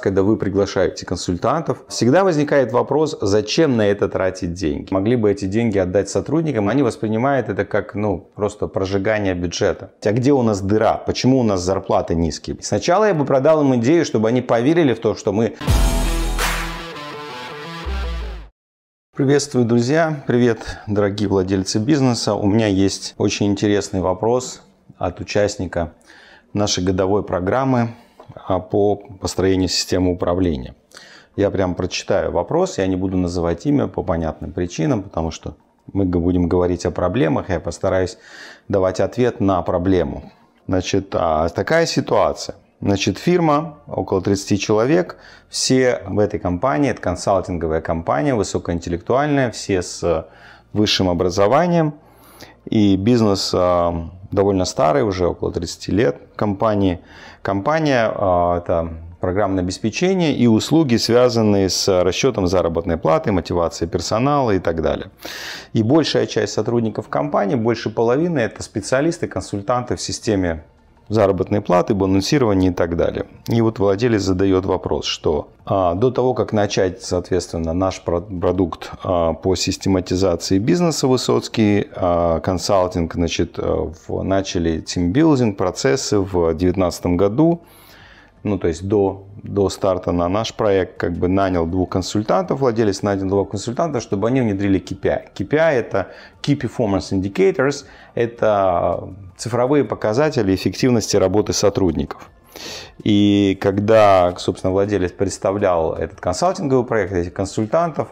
Когда вы приглашаете консультантов, всегда возникает вопрос, зачем на это тратить деньги. Могли бы эти деньги отдать сотрудникам, они воспринимают это как, ну, просто прожигание бюджета. А где у нас дыра? Почему у нас зарплаты низкие? Сначала я бы продал им идею, чтобы они поверили в то, что мы Приветствую, друзья! Привет, дорогие владельцы бизнеса! У меня есть очень интересный вопрос от участника нашей годовой программы а по построению системы управления. Я прям прочитаю вопрос, я не буду называть имя по понятным причинам, потому что мы будем говорить о проблемах, я постараюсь давать ответ на проблему. Значит, а, такая ситуация. Значит, фирма, около 30 человек, все в этой компании, это консалтинговая компания, высокоинтеллектуальная, все с э, высшим образованием – и бизнес а, довольно старый, уже около 30 лет компании. Компания а, – это программное обеспечение и услуги, связанные с расчетом заработной платы, мотивацией персонала и так далее. И большая часть сотрудников компании, больше половины, это специалисты, консультанты в системе заработной платы, балансирования и так далее. И вот владелец задает вопрос, что а, до того, как начать, соответственно, наш продукт а, по систематизации бизнеса Высоцкий, а, консалтинг, значит, э, в, начали тимбилдинг процессы в 2019 году ну, то есть до, до старта на наш проект, как бы нанял двух консультантов, владелец нанял двух консультантов, чтобы они внедрили KPI. KPI – это Key Performance Indicators, это э, цифровые показатели эффективности работы сотрудников. И когда, собственно, владелец представлял этот консалтинговый проект, этих консультантов,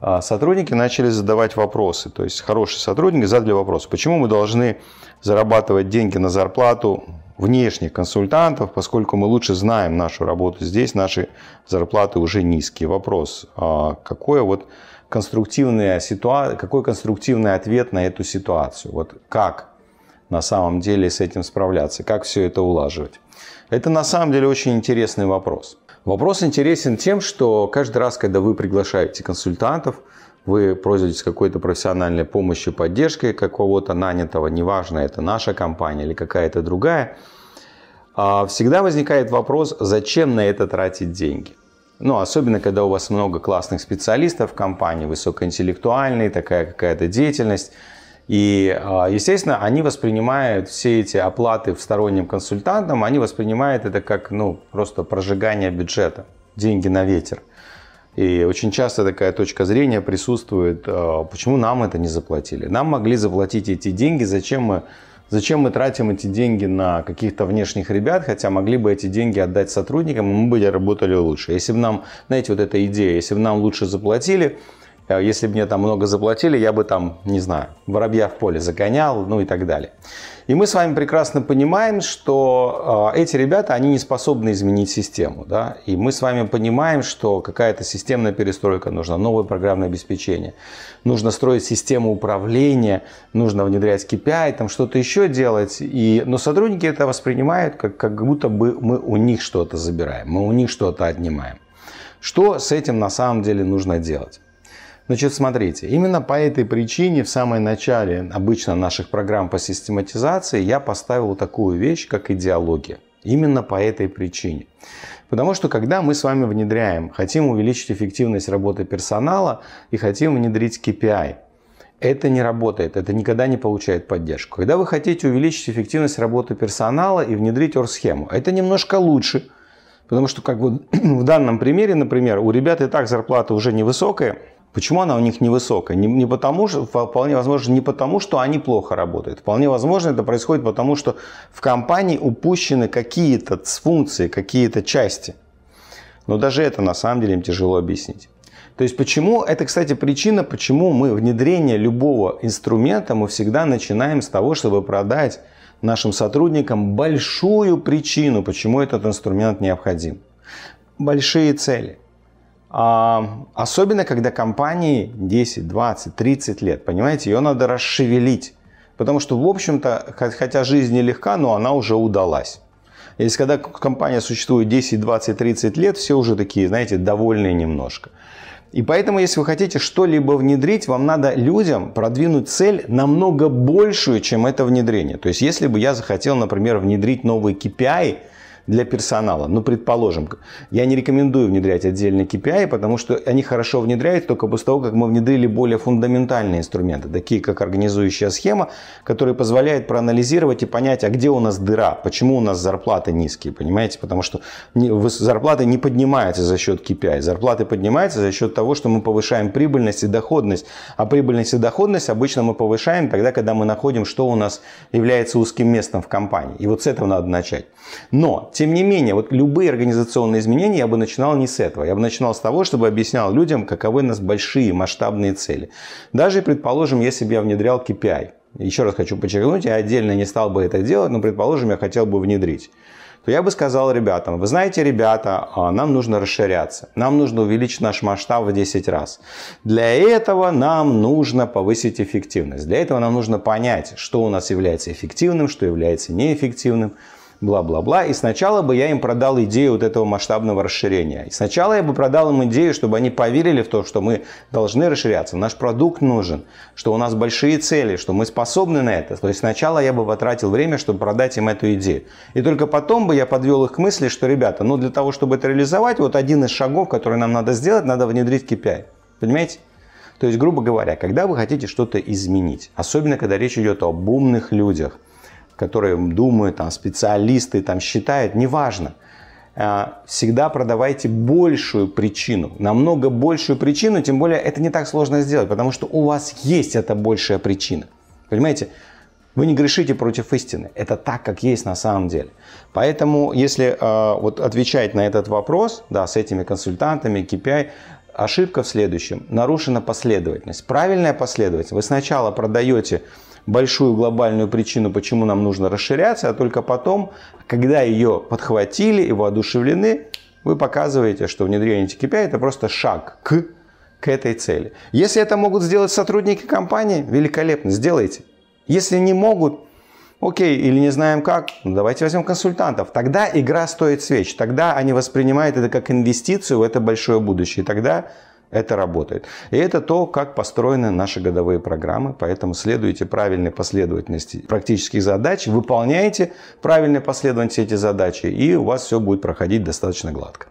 э, сотрудники начали задавать вопросы. То есть хорошие сотрудники задали вопрос, почему мы должны зарабатывать деньги на зарплату внешних консультантов, поскольку мы лучше знаем нашу работу здесь, наши зарплаты уже низкие. Вопрос, а, какое вот конструктивная ситуация, какой конструктивный ответ на эту ситуацию? Вот как на самом деле с этим справляться, как все это улаживать? Это на самом деле очень интересный вопрос. Вопрос интересен тем, что каждый раз, когда вы приглашаете консультантов – вы пользуетесь какой-то профессиональной помощью, поддержкой какого-то нанятого, неважно, это наша компания или какая-то другая, а, всегда возникает вопрос, зачем на это тратить деньги. Ну, особенно, когда у вас много классных специалистов в компании, высокоинтеллектуальные, такая какая-то деятельность. И, а, естественно, они воспринимают все эти оплаты в сторонним консультантам, они воспринимают это как, ну, просто прожигание бюджета, деньги на ветер. И очень часто такая точка зрения присутствует, а, почему нам это не заплатили. Нам могли заплатить эти деньги, зачем мы, зачем мы тратим эти деньги на каких-то внешних ребят, хотя могли бы эти деньги отдать сотрудникам, и мы бы работали лучше. Если бы нам, знаете, вот эта идея, если бы нам лучше заплатили, Э, если бы мне там много заплатили, я бы там, не знаю, воробья в поле загонял, ну и так далее. И мы с вами прекрасно понимаем, что э, эти ребята, они не способны изменить систему. Да? И мы с вами понимаем, что какая-то системная перестройка нужна, новое программное обеспечение. Нужно строить систему управления, нужно внедрять KPI, там что-то еще делать. И, но сотрудники это воспринимают, как, как будто бы мы у них что-то забираем, мы у них что-то отнимаем. Что с этим на самом деле нужно делать? Значит, смотрите, именно по этой причине в самом начале обычно наших программ по систематизации я поставил такую вещь, как идеология. Именно по этой причине. Потому что когда мы с вами внедряем, хотим увеличить эффективность работы персонала и хотим внедрить KPI, это не работает, это никогда не получает поддержку. Когда вы хотите увеличить эффективность работы персонала и внедрить ОР-схему, это немножко лучше, потому что как вот в данном примере, например, у ребят и так зарплата уже невысокая, Почему она у них невысокая? Не, не потому, что, вполне возможно, не потому, что они плохо работают. Вполне возможно, это происходит потому, что в компании упущены какие-то функции, какие-то части. Но даже это на самом деле им тяжело объяснить. То есть почему, это, кстати, причина, почему мы внедрение любого инструмента мы всегда начинаем с того, чтобы продать нашим сотрудникам большую причину, почему этот инструмент необходим. Большие цели – Особенно, когда компании 10, 20, 30 лет, понимаете, ее надо расшевелить. Потому что, в общем-то, хотя жизнь нелегка, но она уже удалась. Если когда компания существует 10, 20, 30 лет, все уже такие, знаете, довольные немножко. И поэтому, если вы хотите что-либо внедрить, вам надо людям продвинуть цель намного большую, чем это внедрение. То есть, если бы я захотел, например, внедрить новый KPI – для персонала. Ну, предположим, я не рекомендую внедрять отдельные KPI, потому что они хорошо внедряют только после того, как мы внедрили более фундаментальные инструменты, такие как организующая схема, которая позволяет проанализировать и понять, а где у нас дыра, почему у нас зарплаты низкие, понимаете? Потому что зарплаты не поднимаются за счет KPI, зарплаты поднимаются за счет того, что мы повышаем прибыльность и доходность. А прибыльность и доходность обычно мы повышаем тогда, когда мы находим, что у нас является узким местом в компании. И вот с этого надо начать. Но тем не менее, вот любые организационные изменения я бы начинал не с этого. Я бы начинал с того, чтобы объяснял людям, каковы у нас большие масштабные цели. Даже, предположим, если бы я внедрял KPI. Еще раз хочу подчеркнуть, я отдельно не стал бы это делать, но, предположим, я хотел бы внедрить то я бы сказал ребятам, вы знаете, ребята, а, нам нужно расширяться, нам нужно увеличить наш масштаб в 10 раз. Для этого нам нужно повысить эффективность, для этого нам нужно понять, что у нас является эффективным, что является неэффективным бла-бла-бла. И сначала бы я им продал идею вот этого масштабного расширения. И сначала я бы продал им идею, чтобы они поверили в то, что мы должны расширяться, наш продукт нужен, что у нас большие цели, что мы способны на это. То есть сначала я бы потратил время, чтобы продать им эту идею. И только потом бы я подвел их к мысли, что, ребята, ну для того, чтобы это реализовать, вот один из шагов, который нам надо сделать, надо внедрить KPI. А. Понимаете? То есть, грубо говоря, когда вы хотите что-то изменить, особенно когда речь идет об умных людях – которые думают, там, специалисты там, считают, неважно. А, всегда продавайте большую причину, намного большую причину, тем более это не так сложно сделать, потому что у вас есть эта большая причина. Понимаете? Вы не грешите против истины. Это так, как есть на самом деле. Поэтому, если э, вот отвечать на этот вопрос, да, с этими консультантами, KPI, ошибка в следующем. Нарушена последовательность. Правильная последовательность. Вы сначала продаете большую глобальную причину, почему нам нужно расширяться, а только потом, когда ее подхватили и воодушевлены, вы показываете, что внедрение TKPI это просто шаг к, к этой цели. Если это могут сделать сотрудники компании, великолепно, сделайте. Если не могут, окей, или не знаем как, ну давайте возьмем консультантов. Тогда игра стоит свеч, тогда они воспринимают это как инвестицию в это большое будущее. Тогда это работает. И это то, как построены наши годовые программы. Поэтому следуйте правильной последовательности практических задач, выполняйте правильной последовательности эти задачи, и у вас все будет проходить достаточно гладко.